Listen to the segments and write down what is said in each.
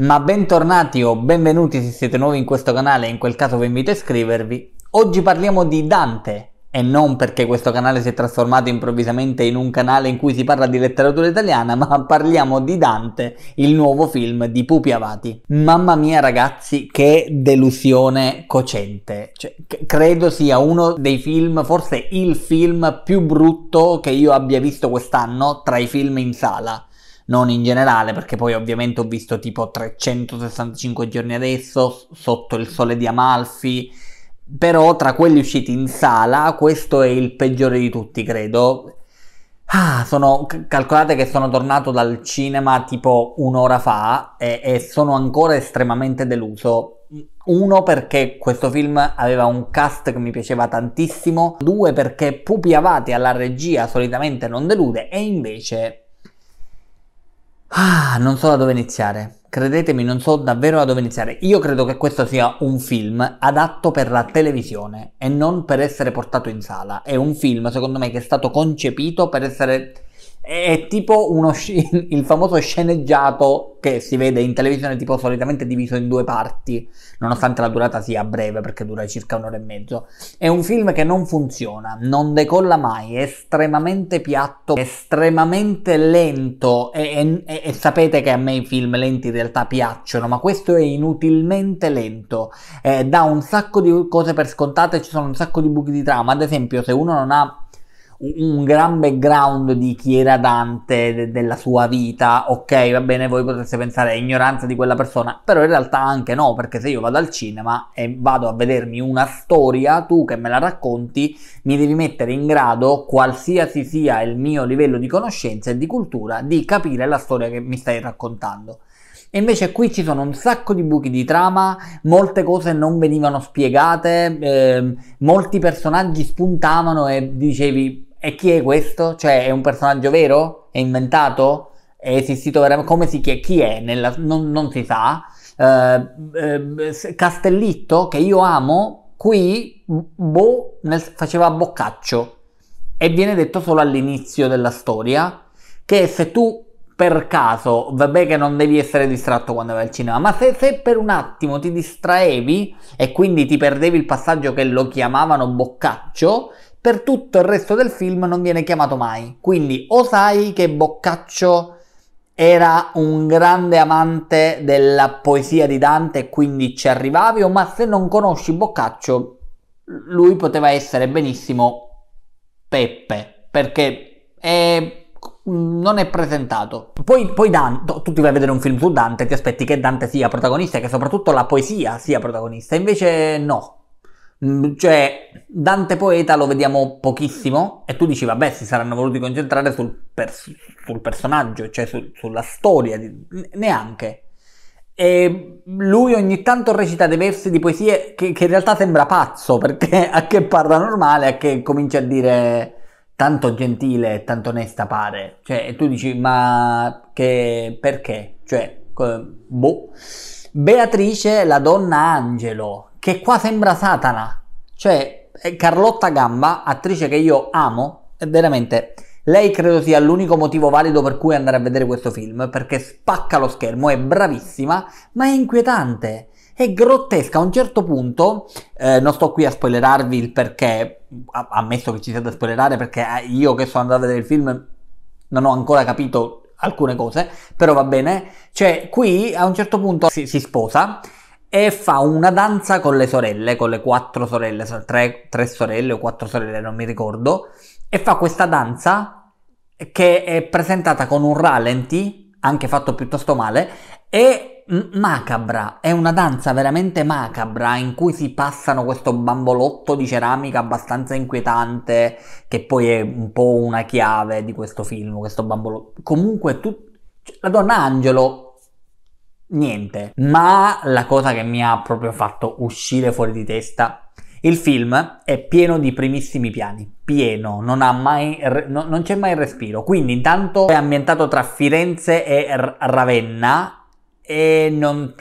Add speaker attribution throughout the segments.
Speaker 1: Ma bentornati o benvenuti se siete nuovi in questo canale, in quel caso vi invito a iscrivervi. Oggi parliamo di Dante e non perché questo canale si è trasformato improvvisamente in un canale in cui si parla di letteratura italiana, ma parliamo di Dante, il nuovo film di Pupi Avati. Mamma mia ragazzi, che delusione cocente. Cioè, credo sia uno dei film, forse il film più brutto che io abbia visto quest'anno tra i film in sala non in generale, perché poi ovviamente ho visto tipo 365 giorni adesso, sotto il sole di Amalfi, però tra quelli usciti in sala questo è il peggiore di tutti, credo. Ah, sono, calcolate che sono tornato dal cinema tipo un'ora fa e, e sono ancora estremamente deluso. Uno perché questo film aveva un cast che mi piaceva tantissimo, due perché Pupi Avati alla regia solitamente non delude e invece Ah, non so da dove iniziare. Credetemi, non so davvero da dove iniziare. Io credo che questo sia un film adatto per la televisione e non per essere portato in sala. È un film, secondo me, che è stato concepito per essere è tipo uno sci- il famoso sceneggiato che si vede in televisione tipo solitamente diviso in due parti, nonostante la durata sia breve perché dura circa un'ora e mezzo. È un film che non funziona, non decolla mai, è estremamente piatto, estremamente lento e, e, e, sapete che a me i film lenti in realtà piacciono, ma questo è inutilmente lento, eh, dà un sacco di cose per scontate, ci sono un sacco di buchi di trama, ad esempio se uno non ha un gran background di chi era Dante, de- della sua vita, ok, va bene, voi potreste pensare ignoranza di quella persona, però in realtà anche no, perché se io vado al cinema e vado a vedermi una storia, tu che me la racconti, mi devi mettere in grado, qualsiasi sia il mio livello di conoscenza e di cultura, di capire la storia che mi stai raccontando. E invece qui ci sono un sacco di buchi di trama, molte cose non venivano spiegate, eh, molti personaggi spuntavano e dicevi e chi è questo? Cioè, è un personaggio vero? È inventato? È esistito veramente? Come si chiama? Chi è? Nella... Non, non, si sa. Uh, uh, Castellitto, che io amo, qui boh, nel... faceva boccaccio. E viene detto solo all'inizio della storia che se tu per caso, vabbè che non devi essere distratto quando vai al cinema, ma se, se, per un attimo ti distraevi e quindi ti perdevi il passaggio che lo chiamavano boccaccio, per tutto il resto del film non viene chiamato mai. Quindi o sai che Boccaccio era un grande amante della poesia di Dante e quindi ci arrivavi, o ma se non conosci Boccaccio, lui poteva essere benissimo Peppe, perché è non è presentato. Poi, poi Dante, tu ti vai a vedere un film su Dante, ti aspetti che Dante sia protagonista e che soprattutto la poesia sia protagonista, invece no. Mm, cioè, Dante Poeta lo vediamo pochissimo e tu dici, vabbè, si saranno voluti concentrare sul, pers- sul personaggio, cioè su- sulla storia, di- neanche. E lui ogni tanto recita dei versi di poesie che-, che in realtà sembra pazzo, perché a che parla normale, a che comincia a dire tanto gentile e tanto onesta pare. Cioè, e tu dici, ma che perché? Cioè, boh. Beatrice, la donna angelo, che qua sembra Satana. Cioè, Carlotta Gamba, attrice che io amo, è veramente... Lei credo sia l'unico motivo valido per cui andare a vedere questo film, perché spacca lo schermo, è bravissima, ma è inquietante, è grottesca. A un certo punto, eh, non sto qui a spoilerarvi il perché, ammesso che ci sia da spoilerare, perché eh, io che sono andato a vedere il film non ho ancora capito alcune cose, però va bene. Cioè, qui a un certo punto si, si sposa e fa una danza con le sorelle, con le quattro sorelle, tre, tre sorelle o quattro sorelle, non mi ricordo, e fa questa danza che è presentata con un ralenti, anche fatto piuttosto male, e macabra, è una danza veramente macabra in cui si passano questo bambolotto di ceramica abbastanza inquietante, che poi è un po' una chiave di questo film, questo bambolotto. Comunque tu... Cioè, la donna Angelo niente. Ma la cosa che mi ha proprio fatto uscire fuori di testa il film è pieno di primissimi piani, pieno, non, mai, no, non c'è mai respiro. Quindi intanto è ambientato tra Firenze e R- Ravenna e non...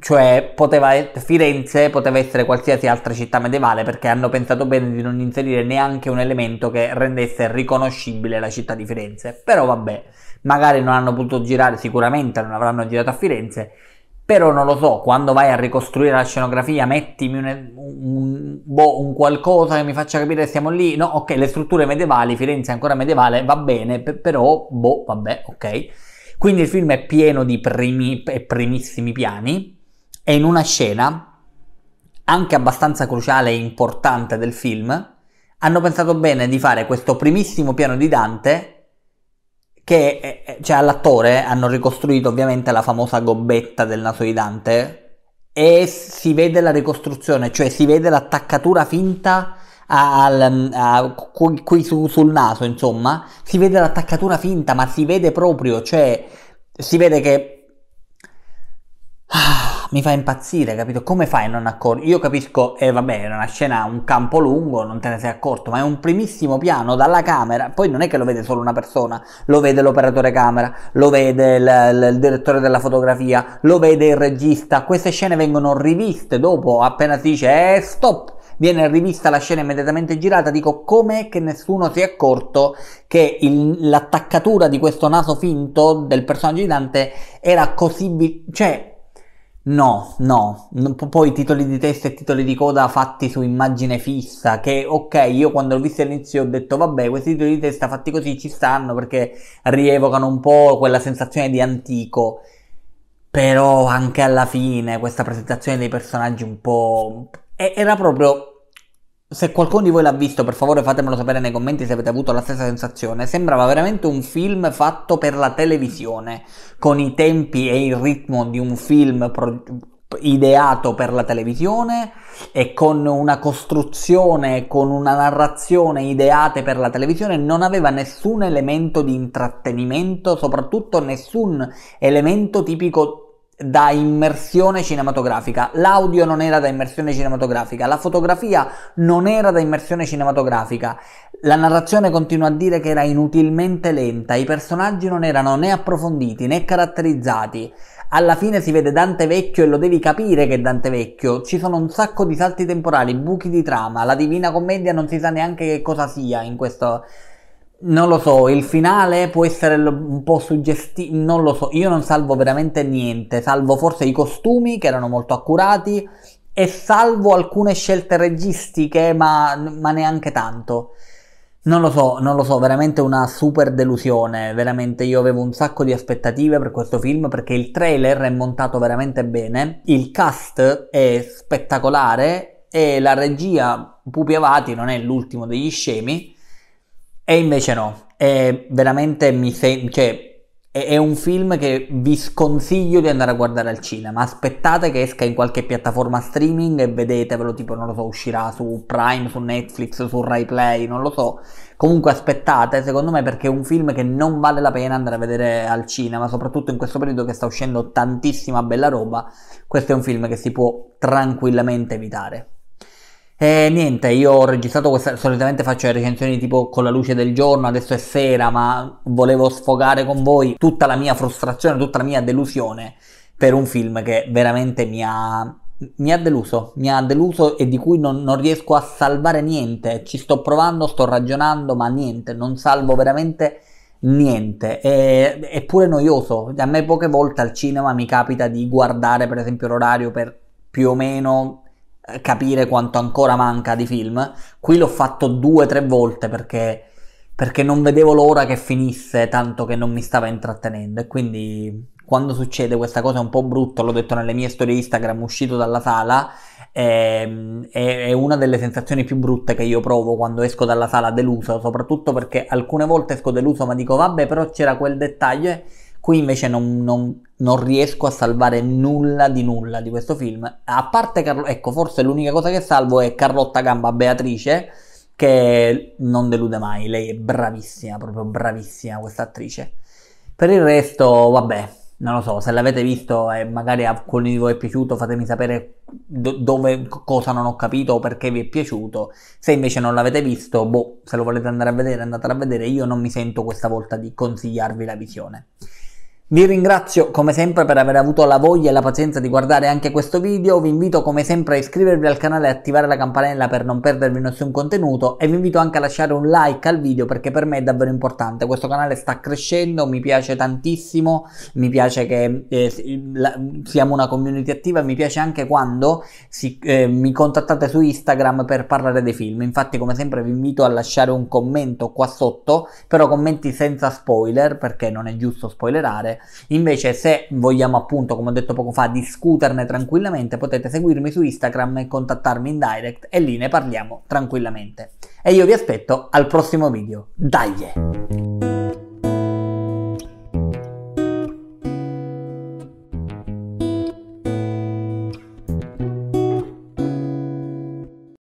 Speaker 1: Cioè, poteva, Firenze poteva essere qualsiasi altra città medievale perché hanno pensato bene di non inserire neanche un elemento che rendesse riconoscibile la città di Firenze. Però vabbè, magari non hanno potuto girare, sicuramente non avranno girato a Firenze, però non lo so, quando vai a ricostruire la scenografia mettimi un, un, boh, un qualcosa che mi faccia capire che siamo lì, no ok, le strutture medievali, Firenze è ancora medievale, va bene, però boh, vabbè, ok. Quindi il film è pieno di primi, e primissimi piani e in una scena, anche abbastanza cruciale e importante del film, hanno pensato bene di fare questo primissimo piano di Dante che eh, eh, cioè, all'attore hanno ricostruito ovviamente la famosa gobbetta del naso di Dante e si vede la ricostruzione, cioè si vede l'attaccatura finta al, a, qui, qui su, sul naso, insomma, si vede l'attaccatura finta, ma si vede proprio, cioè si vede che... Ah mi fa impazzire, capito? Come fai a non accorgere? Io capisco, e eh, vabbè, era una scena, un campo lungo, non te ne sei accorto, ma è un primissimo piano dalla camera, poi non è che lo vede solo una persona, lo vede l'operatore camera, lo vede il, il, il direttore della fotografia, lo vede il regista, queste scene vengono riviste dopo, appena si dice, eh, stop, viene rivista la scena immediatamente girata, dico com'è che nessuno si è accorto che il, l'attaccatura di questo naso finto del personaggio di Dante era così... Bi- cioè No, no, poi titoli di testa e titoli di coda fatti su immagine fissa, che ok, io quando l'ho visto all'inizio ho detto vabbè, questi titoli di testa fatti così ci stanno perché rievocano un po' quella sensazione di antico, però anche alla fine questa presentazione dei personaggi un po' era proprio se qualcuno di voi l'ha visto, per favore fatemelo sapere nei commenti se avete avuto la stessa sensazione. Sembrava veramente un film fatto per la televisione, con i tempi e il ritmo di un film pro- ideato per la televisione e con una costruzione, con una narrazione ideate per la televisione, non aveva nessun elemento di intrattenimento, soprattutto nessun elemento tipico da immersione cinematografica, l'audio non era da immersione cinematografica, la fotografia non era da immersione cinematografica, la narrazione continua a dire che era inutilmente lenta, i personaggi non erano né approfonditi né caratterizzati. Alla fine si vede Dante vecchio e lo devi capire che è Dante vecchio. Ci sono un sacco di salti temporali, buchi di trama, la Divina Commedia non si sa neanche che cosa sia in questo non lo so, il finale può essere un po' suggestivo, non lo so, io non salvo veramente niente, salvo forse i costumi che erano molto accurati e salvo alcune scelte registiche, ma, ma neanche tanto. Non lo so, non lo so, veramente una super delusione, veramente io avevo un sacco di aspettative per questo film perché il trailer è montato veramente bene, il cast è spettacolare e la regia Pupi Avati non è l'ultimo degli scemi e invece no, è veramente mi sembra. Cioè, è un film che vi sconsiglio di andare a guardare al cinema. Aspettate che esca in qualche piattaforma streaming e vedetevelo, tipo, non lo so, uscirà su Prime, su Netflix, su Rai Play, non lo so. Comunque aspettate, secondo me, perché è un film che non vale la pena andare a vedere al cinema, soprattutto in questo periodo che sta uscendo tantissima bella roba. Questo è un film che si può tranquillamente evitare. E eh, niente, io ho registrato questa, solitamente faccio le recensioni tipo con la luce del giorno, adesso è sera, ma volevo sfogare con voi tutta la mia frustrazione, tutta la mia delusione per un film che veramente mi ha, mi ha deluso, mi ha deluso e di cui non, non riesco a salvare niente, ci sto provando, sto ragionando, ma niente, non salvo veramente niente, è, è pure noioso, a me poche volte al cinema mi capita di guardare per esempio l'orario per più o meno capire quanto ancora manca di film. Qui l'ho fatto due o tre volte perché, perché non vedevo l'ora che finisse, tanto che non mi stava intrattenendo. E quindi quando succede questa cosa è un po' brutto, l'ho detto nelle mie storie Instagram, uscito dalla sala. Ehm, è, è, una delle sensazioni più brutte che io provo quando esco dalla sala deluso, soprattutto perché alcune volte esco deluso ma dico vabbè però c'era quel dettaglio Qui invece non, non, non, riesco a salvare nulla di nulla di questo film. A parte Carlo, ecco, forse l'unica cosa che salvo è Carlotta Gamba Beatrice, che non delude mai. Lei è bravissima, proprio bravissima questa attrice. Per il resto, vabbè, non lo so, se l'avete visto e magari a qualcuno di voi è piaciuto, fatemi sapere do- dove, cosa non ho capito o perché vi è piaciuto. Se invece non l'avete visto, boh, se lo volete andare a vedere, andatelo a vedere. Io non mi sento questa volta di consigliarvi la visione. Vi ringrazio come sempre per aver avuto la voglia e la pazienza di guardare anche questo video, vi invito come sempre a iscrivervi al canale e attivare la campanella per non perdervi nessun contenuto e vi invito anche a lasciare un like al video perché per me è davvero importante, questo canale sta crescendo, mi piace tantissimo, mi piace che eh, la, siamo una community attiva, mi piace anche quando si, eh, mi contattate su Instagram per parlare dei film, infatti come sempre vi invito a lasciare un commento qua sotto, però commenti senza spoiler perché non è giusto spoilerare Invece se vogliamo appunto, come ho detto poco fa, discuterne tranquillamente, potete seguirmi su Instagram e contattarmi in direct e lì ne parliamo tranquillamente. E io vi aspetto al prossimo video. Dai!